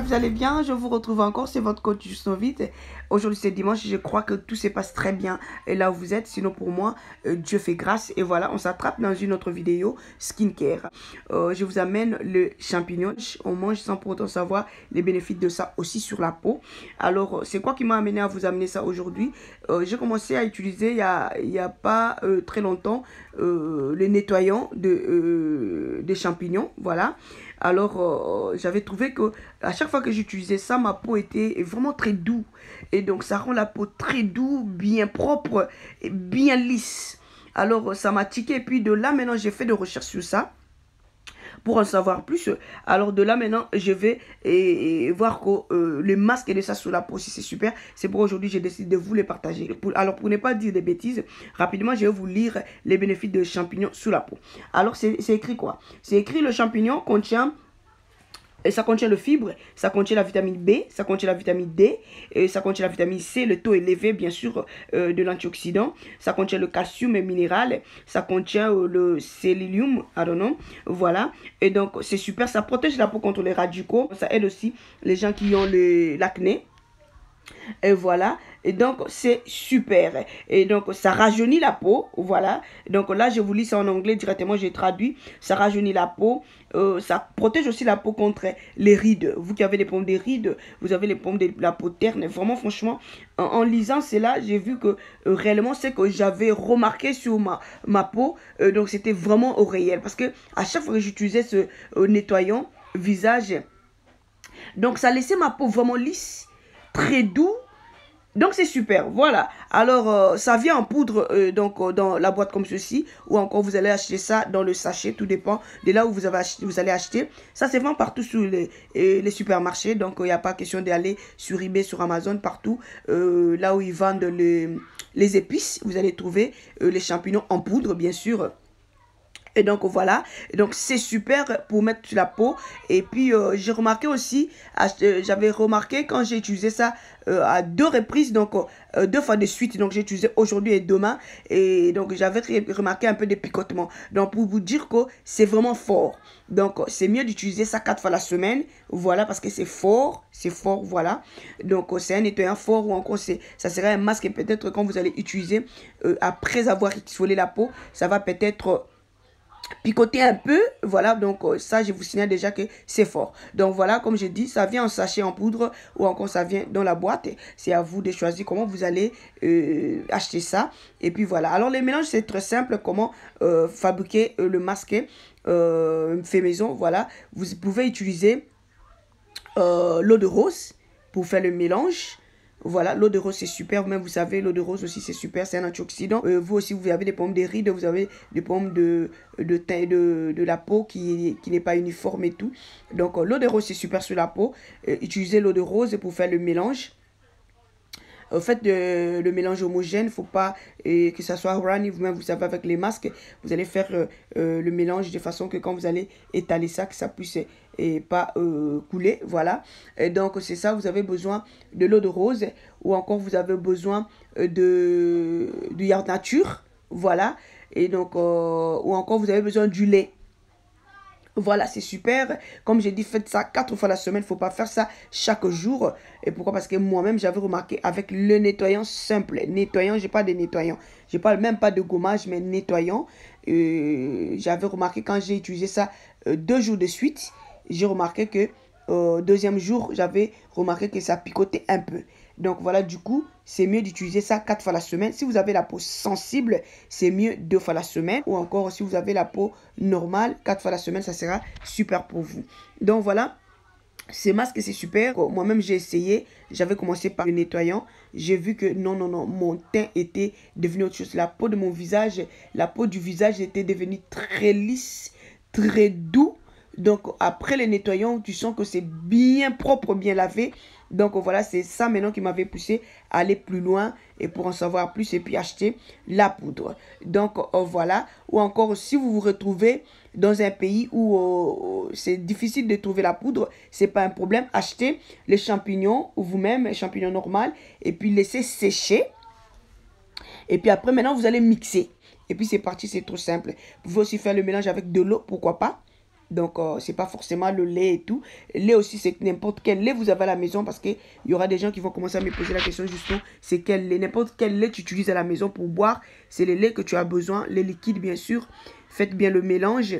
vous allez bien. Je vous retrouve encore. C'est votre coach en Vite. Aujourd'hui, c'est dimanche. Je crois que tout se passe très bien et là où vous êtes. Sinon, pour moi, euh, Dieu fait grâce. Et voilà, on s'attrape dans une autre vidéo skincare. Euh, je vous amène le champignon. On mange sans pour autant savoir les bénéfices de ça aussi sur la peau. Alors, euh, c'est quoi qui m'a amené à vous amener ça aujourd'hui J'ai commencé à utiliser il n'y a, a pas très longtemps le nettoyant de, des champignons. Voilà. Alors, euh, j'avais trouvé que à chaque fois que j'utilisais ça, ma peau était vraiment très douce. Et donc, ça rend la peau très douce, bien propre, et bien lisse. Alors, ça m'a tiqué. Et puis de là, maintenant, j'ai fait des recherches sur ça pour en savoir plus. Alors de là maintenant, je vais et, voir que euh, le masque et de ça sous la peau, si c'est super. C'est pour aujourd'hui, j'ai décidé de vous les partager. alors pour ne pas dire des bêtises, rapidement, je vais vous lire les bénéfices de champignons sous la peau. Alors c'est écrit quoi C'est écrit le champignon contient ça contient le fibre, ça contient la vitamine B, ça contient la vitamine D, et ça contient la vitamine C, le taux élevé bien sûr euh, de l'antioxydant, ça contient le calcium et minéral, ça contient euh, le sélénium, I don't know, voilà. Et donc c'est super, ça protège la peau contre les radicaux, ça aide aussi les gens qui ont l'acné. Et voilà. Et donc, c'est super. Et donc, ça rajeunit la peau. Voilà. Donc là, je vous lis ça en anglais directement. J'ai traduit. Ça rajeunit la peau. Euh, ça protège aussi la peau contre les rides. Vous qui avez les pommes des rides, vous avez les pommes de la peau terne. Vraiment, franchement, en, lisant cela, j'ai vu que euh, réellement, c'est que j'avais remarqué sur ma, ma peau. Euh, donc, c'était vraiment au réel. Parce que à chaque fois que j'utilisais ce nettoyant visage, donc ça laissait ma peau vraiment lisse très doux. Donc c'est super, voilà. Alors euh, ça vient en poudre euh, donc euh, dans la boîte comme ceci ou encore vous allez acheter ça dans le sachet, tout dépend de là où vous avez vous allez acheter. Ça c'est vend partout sur les, supermarchés, donc il n'y a pas question d'aller sur eBay, sur Amazon, partout là où ils vendent les, les épices, vous allez trouver les champignons en poudre bien sûr. Et donc voilà, donc c'est super pour mettre sur la peau. Et puis euh, j'ai remarqué aussi, ah, euh, j'avais remarqué quand j'ai utilisé ça euh, à deux reprises, donc deux fois de suite. Donc j'ai utilisé aujourd'hui et demain. Et donc j'avais remarqué un peu de picotement. Donc pour vous dire que c'est vraiment fort. Donc c'est mieux d'utiliser ça quatre fois la semaine. Voilà, parce que c'est fort, c'est fort, voilà. Donc c'est un nettoyant fort ou encore ça serait un masque Et peut-être quand vous allez utiliser après avoir isolé la peau, ça va peut-être picoter un peu. Voilà, donc euh, ça, je vous signale déjà que c'est fort. Donc voilà, comme je dis, ça vient en sachet en poudre ou encore ça vient dans la boîte. C'est à vous de choisir comment vous allez euh, acheter ça. Et puis voilà. Alors les mélanges, c'est très simple. Comment euh, fabriquer le masque fait maison. Voilà, vous pouvez utiliser l'eau de rose pour faire le mélange. Voilà, l'eau de rose, c'est super. Même, vous savez, l'eau de rose aussi, c'est super. C'est un antioxydant. Euh, vous aussi, vous avez des pommes de rides, vous avez des pommes de, de teint de, la peau qui, n'est pas uniforme et tout. Donc, euh, l'eau de rose, c'est super sur la peau. Euh, utilisez l'eau de rose pour faire le mélange. En fait, de, le mélange homogène, faut pas que ça soit runny, vous-même, vous savez, avec les masques, vous allez faire euh, euh, le mélange de façon que quand vous allez étaler ça, que ça puisse euh, et pas couler, voilà. Et donc, c'est ça, vous avez besoin de l'eau de rose ou encore vous avez besoin de, du yard nature, voilà. Et donc, ou encore vous avez besoin du lait. Voilà, c'est super. Comme j'ai dit, faites ça quatre fois la semaine. Il Faut pas faire ça chaque jour. Et pourquoi Parce que moi-même, j'avais remarqué avec le nettoyant simple. Nettoyant, j'ai pas de nettoyant. Je parle même pas de gommage, mais nettoyant. Euh, j'avais remarqué quand j'ai utilisé ça euh, deux jours de suite, j'ai remarqué que euh, deuxième jour, j'avais remarqué que ça picotait un peu. Donc voilà, du coup, c'est mieux d'utiliser ça quatre fois la semaine. Si vous avez la peau sensible, c'est mieux deux fois la semaine. Ou encore, si vous avez la peau normale, quatre fois la semaine, ça sera super pour vous. Donc voilà, ces masques, c'est super. Oh, moi-même, j'ai essayé. J'avais commencé par le nettoyant. J'ai vu que non, non, non, mon teint était devenu autre chose. La peau de mon visage, la peau du visage était devenue très lisse, très doux donc après les nettoyant, tu sens que c'est bien propre, bien lavé. Donc voilà, c'est ça maintenant qui m'avait poussé à aller plus loin et pour en savoir plus et puis acheter la poudre. Donc euh, voilà, ou encore si vous vous retrouvez dans un pays où euh, euh, c'est difficile de trouver la poudre, c'est pas un problème, achetez les champignons ou vous-même, les champignons normaux et puis laissez sécher. Et puis après maintenant vous allez mixer. Et puis c'est parti, c'est trop simple. Vous pouvez aussi faire le mélange avec de l'eau, pourquoi pas donc, euh, c'est pas forcément le lait et tout. Lait aussi, c'est n'importe quel lait vous avez à la maison parce qu'il y aura des gens qui vont commencer à me poser la question justement, c'est quel lait, n'importe quel lait tu utilises à la maison pour boire. C'est le lait que tu as besoin, les liquides bien sûr. Faites bien le mélange.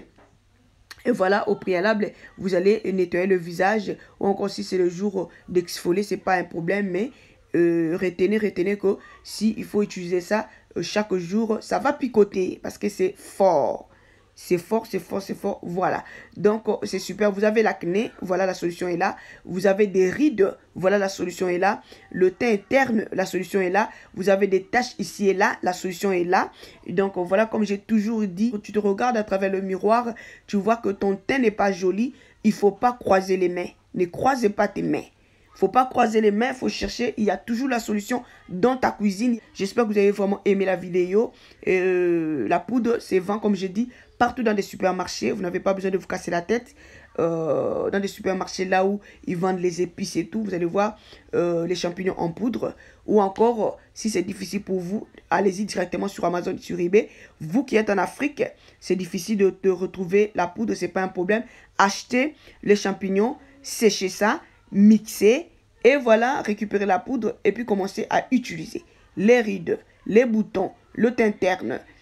Et voilà, au préalable, vous allez nettoyer le visage. Ou encore si c'est le jour d'exfolier, c'est pas un problème, mais euh, retenez, retenez que si il faut utiliser ça euh, chaque jour, ça va picoter parce que c'est fort. C'est fort, c'est fort, c'est fort. Voilà. Donc, oh, c'est super. Vous avez l'acné. Voilà, la solution est là. Vous avez des rides. Voilà, la solution est là. Le teint interne, la solution est là. Vous avez des taches ici et là. La solution est là. donc, oh, voilà, comme j'ai toujours dit, Quand tu te regardes à travers le miroir. Tu vois que ton teint n'est pas joli. Il faut pas croiser les mains. Ne croisez pas tes mains faut pas croiser les mains, faut chercher. Il y a toujours la solution dans ta cuisine. J'espère que vous avez vraiment aimé la vidéo. Euh, la poudre, c'est vend, comme j'ai dit, partout dans des supermarchés. Vous n'avez pas besoin de vous casser la tête. Euh, dans des supermarchés là où ils vendent les épices et tout, vous allez voir euh, les champignons en poudre. Ou encore, si c'est difficile pour vous, allez-y directement sur Amazon, sur eBay. Vous qui êtes en Afrique, c'est difficile de, te retrouver la poudre, c'est pas un problème. Achetez les champignons, séchez ça mixer et voilà, récupérer la poudre et puis commencer à utiliser les rides, les boutons, le teint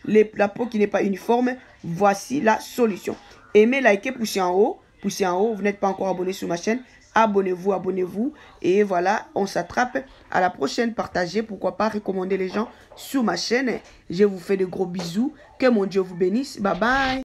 les, la peau qui n'est pas uniforme. Voici la solution. Aimez, likez, poussez en haut. Poussez en haut, vous n'êtes pas encore abonné sur ma chaîne. Abonnez-vous, abonnez-vous. Et voilà, on s'attrape. À la prochaine, partagez. Pourquoi pas recommander les gens sur ma chaîne. Je vous fais de gros bisous. Que mon Dieu vous bénisse. Bye bye.